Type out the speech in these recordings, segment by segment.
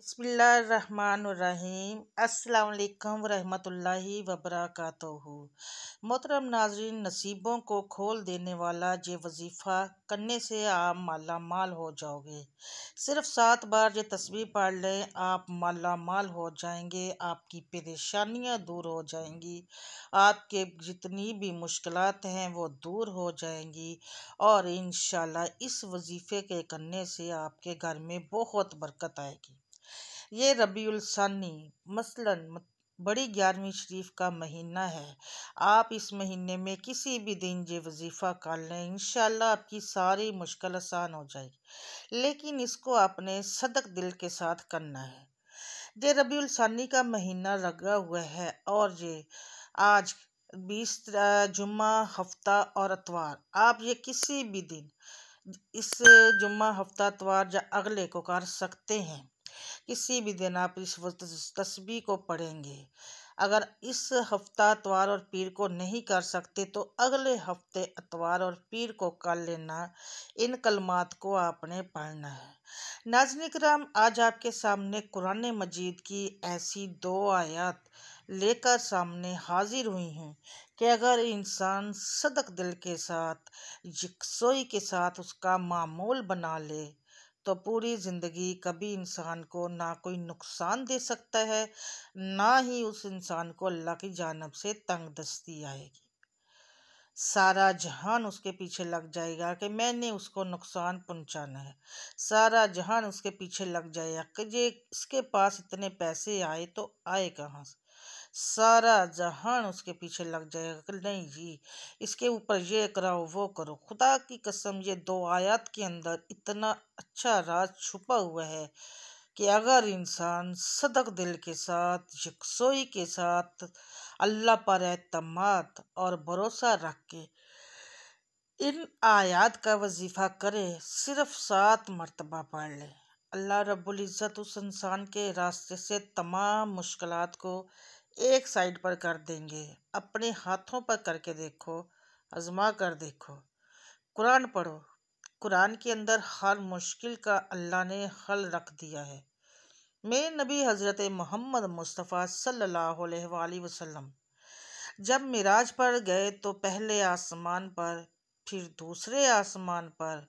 बसमीम् अल्लाम वरहमतुल्लाहि वबरकatuhu मोहतरम नाजरीन नसीबों को खोल देने वाला ये वजीफ़ा करने से आप माला माल हो जाओगे सिर्फ सात बार ये तस्वीर पढ़ लें आप माला माल हो जाएंगे आपकी परेशानियाँ दूर हो जाएंगी आपके जितनी भी मुश्किल हैं वो दूर हो जाएंगी और इन इस वजीफ़े के करने से आपके घर में बहुत बरकत आएगी ये रबीसानी मसलन बड़ी ग्यारहवीं शरीफ का महीना है आप इस महीने में किसी भी दिन ये वजीफ़ा कर लें इन आपकी सारी मुश्किल आसान हो जाएगी लेकिन इसको आपने सदक दिल के साथ करना है ये रबीसानी का महीना लगा हुआ है और ये आज बीस जुम्मा हफ्ता और अतवार आप ये किसी भी दिन इस जुम्मा हफ्ता अतवार या अगले को कर सकते हैं किसी भी दिन आप इस तस्वीर को पढ़ेंगे अगर इस हफ्ता अतवार और पीर को नहीं कर सकते तो अगले हफ्ते अतवार और पीर को कर लेना इन कलमात को आपने पढ़ना है नाजन कराम आज आपके सामने कुरान मजीद की ऐसी दो आयात लेकर सामने हाजिर हुई हूँ कि अगर इंसान सदक दिल के साथ यकसोई के साथ उसका मामूल बना ले तो पूरी ज़िंदगी कभी इंसान को ना कोई नुकसान दे सकता है ना ही उस इंसान को अल्लाह की जानब से तंग दस्ती आएगी सारा जहान उसके पीछे लग जाएगा कि मैंने उसको नुकसान पहुंचाना है सारा जहान उसके पीछे लग जाएगा कि ये इसके पास इतने पैसे आए तो आए कहाँ से सारा जहान उसके पीछे लग जाएगा कि नहीं जी इसके ऊपर ये कराओ वो करो खुदा की कसम ये दो आयत के अंदर इतना अच्छा राज छुपा हुआ है कि अगर इंसान सदक दिल के साथ यकसोई के साथ अल्लाह पर अतमाद और भरोसा रख के इन आयात का वजीफ़ा करें सिर्फ सात मरतबा पढ़ लें अल्लाह रबुल्ज़त उस इंसान के रास्ते से तमाम मुश्किल को एक साइड पर कर देंगे अपने हाथों पर करके देखो आजमा कर देखो कुरान पढ़ो कुरान के अंदर हर मुश्किल का अल्लाह ने हल रख दिया है मेरे नबी हज़रत मोहम्मद मुस्तफ़ा सल्लल्लाहु अलैहि वसल्लम जब मिराज पर गए तो पहले आसमान पर फिर दूसरे आसमान पर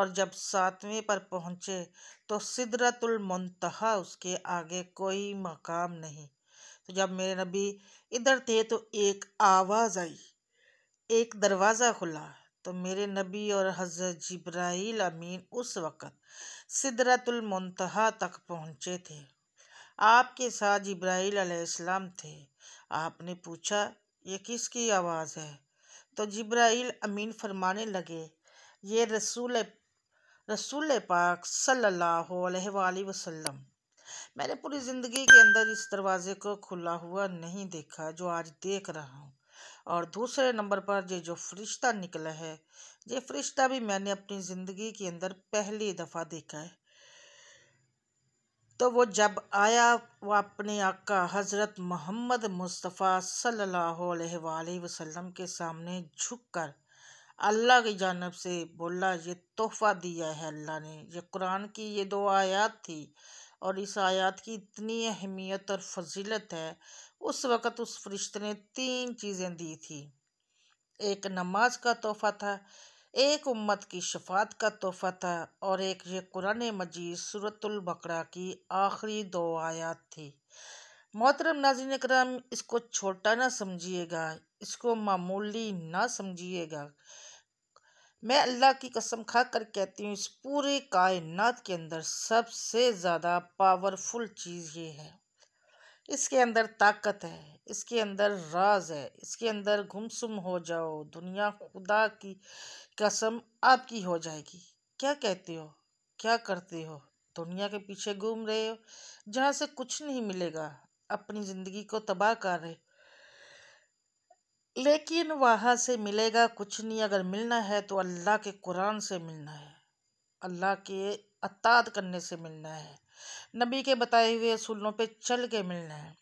और जब सातवें पर पहुँचे तो सिदरतुलमतहा उसके आगे कोई मकाम नहीं तो जब मेरे नबी इधर थे तो एक आवाज़ आई एक दरवाज़ा खुला तो मेरे नबी और हज़रत जब्राइल अमीन उस वक़्त सिदरतुल मुंतहा तक पहुँचे थे आपके साथ जब्राइल अलैहिस्सलाम थे आपने पूछा ये किसकी आवाज़ है तो जब्राइल अमीन फरमाने लगे ये रसूल रसूल पाक सल्लल्लाहु अलैहि वसल्लम मैंने पूरी ज़िंदगी के अंदर इस दरवाज़े को खुला हुआ नहीं देखा जो आज देख रहा हूँ और दूसरे नंबर पर ये जो फरिश्ता निकला है ये फरिश्ता भी मैंने अपनी ज़िंदगी के अंदर पहली दफ़ा देखा है तो वो जब आया वो अपने आका हज़रत मोहम्मद मुस्तफ़ा सल्लल्लाहु अलैहि वसल्लम के सामने झुककर अल्लाह की जानब से बोला ये तोहफ़ा दिया है अल्लाह ने ये कुरान की ये दो आयात थी और इस आयात की इतनी अहमियत और फजीलत है उस वक़्त उस फरिश्ते ने तीन चीज़ें दी थी एक नमाज का तोहफ़ा था एक उम्मत की शफात का तोहफ़ा था और एक ये कुरान मजीद सूरतुलबकरा की आखिरी दो आयात थी मोहतरम नाजिन कराम इसको छोटा ना समझिएगा इसको मामूली ना समझिएगा मैं अल्लाह की कसम खा कर कहती हूँ इस पूरे कायनात के अंदर सबसे ज़्यादा पावरफुल चीज़ ये है इसके अंदर ताकत है इसके अंदर राज है इसके अंदर घुमसुम हो जाओ दुनिया खुदा की कसम आपकी हो जाएगी क्या कहते हो क्या करते हो दुनिया के पीछे घूम रहे हो जहाँ से कुछ नहीं मिलेगा अपनी ज़िंदगी को तबाह कर रहे लेकिन वहाँ से मिलेगा कुछ नहीं अगर मिलना है तो अल्लाह के कुरान से मिलना है अल्लाह के अताद करने से मिलना है नबी के बताए हुए असूलों पे चल के मिलना है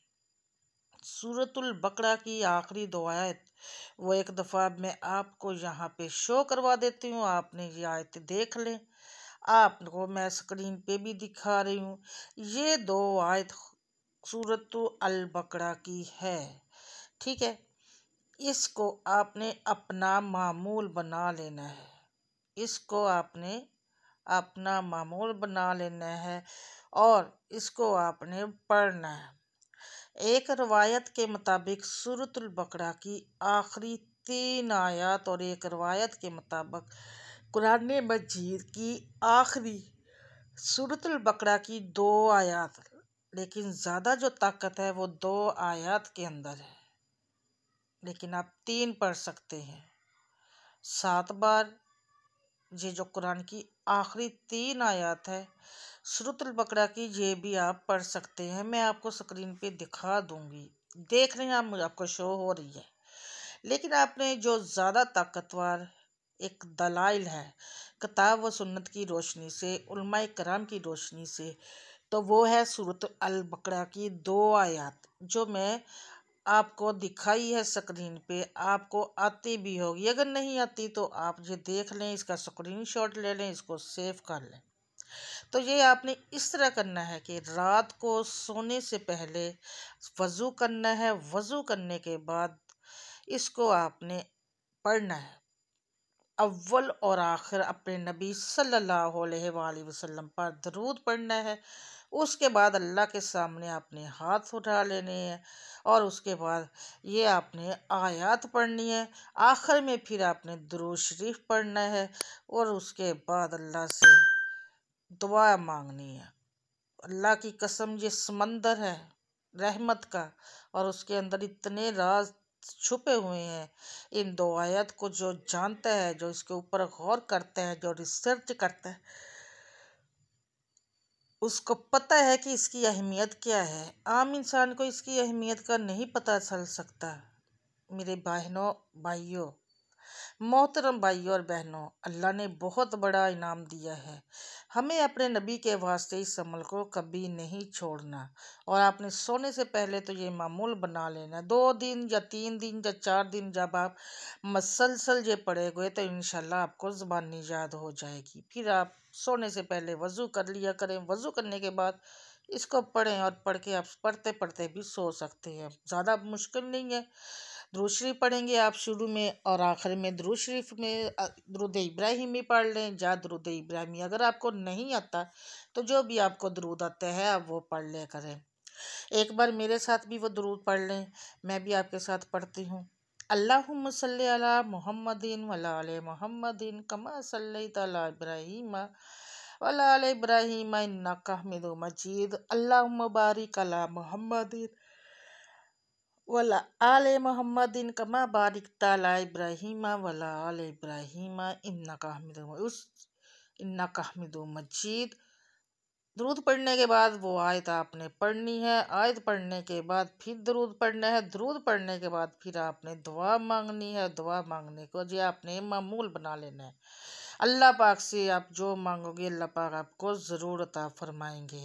सूरतुल बकरा की आखिरी दो आयत वो एक दफ़ा मैं आपको यहाँ पे शो करवा देती हूँ आपने ये आयत देख लें आपको मैं स्क्रीन पे भी दिखा रही हूँ ये दो आयत सूरत अल बकरा की है ठीक है इसको आपने अपना मामूल बना लेना है इसको आपने अपना मामूल बना लेना है और इसको आपने पढ़ना है एक रवायत के मुताबिक सूरतुल बकरा की आखिरी तीन आयत और एक रवायत के मुताबिक कुरान मजीद की आखिरी सूरतुल बकरा की दो आयत लेकिन ज़्यादा जो ताकत है वो दो आयत के अंदर है लेकिन आप तीन पढ़ सकते हैं सात बार ये जो कुरान की आखिरी तीन आयात है श्रुतल बकरा की ये भी आप पढ़ सकते हैं मैं आपको स्क्रीन पे दिखा दूंगी देख रहे हैं आप आपको शो हो रही है लेकिन आपने जो ज़्यादा ताकतवर एक दलाइल है किताब व सुन्नत की रोशनी से कराम की रोशनी से तो वो है सूरत अल बकरा की दो आयात जो मैं आपको दिखाई है स्क्रीन पे आपको आती भी होगी अगर नहीं आती तो आप ये देख लें इसका स्क्रीनशॉट ले लें इसको सेव कर लें तो ये आपने इस तरह करना है कि रात को सोने से पहले वज़ू करना है वज़ू करने के बाद इसको आपने पढ़ना है अव्वल और आखिर अपने नबी सल्लल्लाहु अलैहि वसल्लम पर दरूद पढ़ना है उसके बाद अल्लाह के सामने आपने हाथ उठा लेने हैं और उसके बाद ये आपने आयात पढ़नी है आखिर में फिर आपने दरूज शरीफ पढ़ना है और उसके बाद अल्लाह से दुआ मांगनी है अल्लाह की कसम ये समंदर है रहमत का और उसके अंदर इतने राज छुपे हुए हैं इन दो आयत को जो जानता है जो इसके ऊपर गौर करता है जो रिसर्च करता है उसको पता है कि इसकी अहमियत क्या है आम इंसान को इसकी अहमियत का नहीं पता चल सकता मेरे बहनों भाइयों मोहतरम भाई और बहनों अल्लाह ने बहुत बड़ा इनाम दिया है हमें अपने नबी के वास्ते इस अमल को कभी नहीं छोड़ना और आपने सोने से पहले तो ये मामूल बना लेना दो दिन या तीन दिन या चार दिन जब आप मसलसल ये पड़े गए तो इन आपको ज़बानी याद हो जाएगी फिर आप सोने से पहले वज़ू कर लिया करें वज़ू करने के बाद इसको पढ़ें और पढ़ के आप पढ़ते पढ़ते भी सो सकते हैं ज़्यादा मुश्किल नहीं है दूसरी पढ़ेंगे आप शुरू में और आखिर में द्रोशरीफ़ में दरुद इब्राहिमी पढ़ लें या दरुद इब्राहिमी अगर आपको नहीं आता तो जो भी आपको द्रुद आता है आप वो पढ़ लिया करें एक बार मेरे साथ भी वो दरूद पढ़ लें मैं भी आपके साथ पढ़ती हूँ अल्लाह अला मोहम्मदिन वला मोहम्मदिन कमा तला इब्राहिम वला इब्राहिम नकहमद मजीद अल्लाह मुबारक अला मोहम्मदिन वला आल मोहम्मद इन कमा तला इब्राहिमा वला आल इब्राहिमा इन्ना काहमिद उस इन्ना काहमिद मजीद दरूद पढ़ने के बाद वो आयत आपने पढ़नी है आयत पढ़ने के बाद फिर दरूद पढ़ना है दरूद पढ़ने के बाद फिर आपने दुआ मांगनी है दुआ मांगने को जी आपने मामूल बना लेना है अल्लाह पाक से आप जो मांगोगे अल्लाह पाक आपको ज़रूर अता फरमाएंगे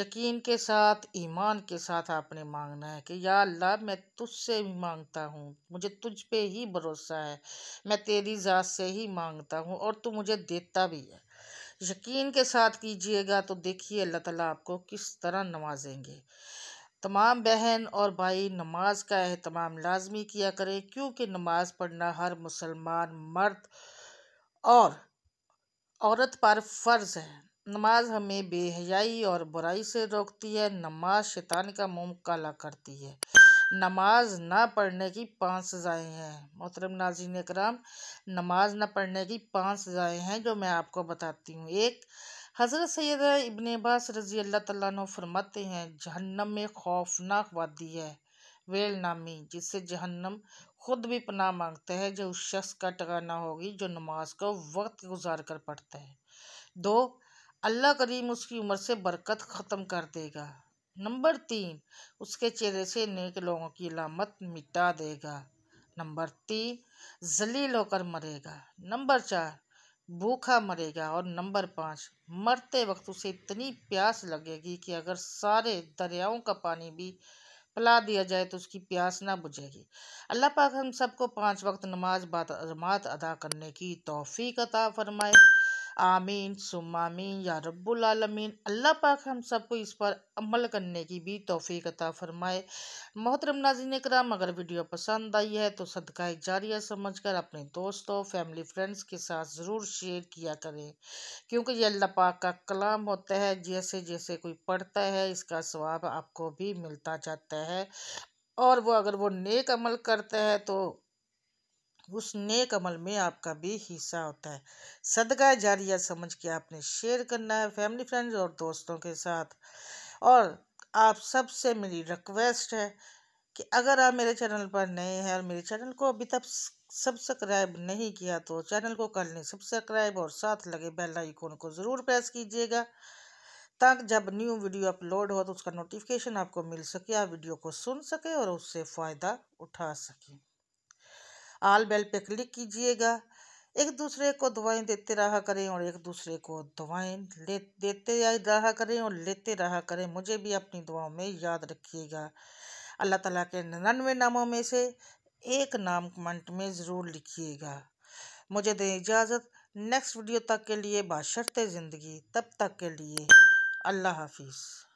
यकीन के साथ ईमान के साथ आपने मांगना है कि या अल्लाह मैं तुझसे ही मांगता हूँ मुझे तुझ पे ही भरोसा है मैं तेरी ज़ात से ही मांगता हूँ और तू मुझे देता भी है यकीन के साथ कीजिएगा तो देखिए अल्लाह ताला आपको किस तरह नवाजेंगे तमाम बहन और भाई नमाज का अहतमाम लाजमी किया करें क्योंकि नमाज पढ़ना हर मुसलमान मर्द और औरत पर फ़र्ज़ है नमाज हमें बेहयाई और बुराई से रोकती है नमाज शैतान का मुँह काला करती है नमाज ना पढ़ने की पांच सज़ाएँ हैं मोहतरम नाजीन कराम नमाज ना पढ़ने की पांच सज़ाएँ हैं जो मैं आपको बताती हूँ एक हज़रत सैद इबन अब्बास रज़ी अल्लाह तु फरमाते हैं जहन्नम में खौफनाक वादी है वेल नामी जिससे जहन्नम खुद भी पनाह मांगते हैं जो उस शख्स का टगाना होगी जो नमाज को वक्त गुजार कर पढ़ता है दो अल्लाह करीम उसकी उम्र से बरकत ख़त्म कर देगा नंबर तीन उसके चेहरे से नेक लोगों की लामत मिटा देगा नंबर तीन जलील होकर मरेगा नंबर चार भूखा मरेगा और नंबर पाँच मरते वक्त उसे इतनी प्यास लगेगी कि अगर सारे दरियाओं का पानी भी पिला दिया जाए तो उसकी प्यास ना बुझेगी अल्लाह पाक हम सबको पांच वक्त नमाज बात जमात अदा करने की तोफ़ी अता फरमाए आमीन सुम या रब्बालमीन अल्लाह पाक हम सबको इस पर अमल करने की भी तोफ़ी अता फ़रमाए मोहतरम ने कराम अगर वीडियो पसंद आई है तो सदका जारिया समझ कर अपने दोस्तों फैमिली फ्रेंड्स के साथ ज़रूर शेयर किया करें क्योंकि ये अल्लाह पाक का कलाम होता है जैसे जैसे कोई पढ़ता है इसका स्वाब आपको भी मिलता जाता है और वो अगर वो नेक अमल करता है तो उस नेक अमल में आपका भी हिस्सा होता है सदका जारिया समझ के आपने शेयर करना है फैमिली फ्रेंड्स और दोस्तों के साथ और आप सबसे मेरी रिक्वेस्ट है कि अगर आप मेरे चैनल पर नए हैं और मेरे चैनल को अभी तक सब्सक्राइब नहीं किया तो चैनल को कर लें सब्सक्राइब और साथ लगे बेल आइकोन को ज़रूर प्रेस कीजिएगा ताकि जब न्यू वीडियो अपलोड हो तो उसका नोटिफिकेशन आपको मिल सके आप वीडियो को सुन सके और उससे फ़ायदा उठा सकें आल बेल पे क्लिक कीजिएगा एक दूसरे को दवाएं देते रहा करें और एक दूसरे को दवाएं ले देते रहा करें और लेते रहा करें मुझे भी अपनी दुआओं में याद रखिएगा अल्लाह ताला के नन्नवे नामों में से एक नाम कमेंट में ज़रूर लिखिएगा मुझे दें इजाज़त नेक्स्ट वीडियो तक के लिए बाशर्त ज़िंदगी तब तक के लिए अल्लाह हाफिज़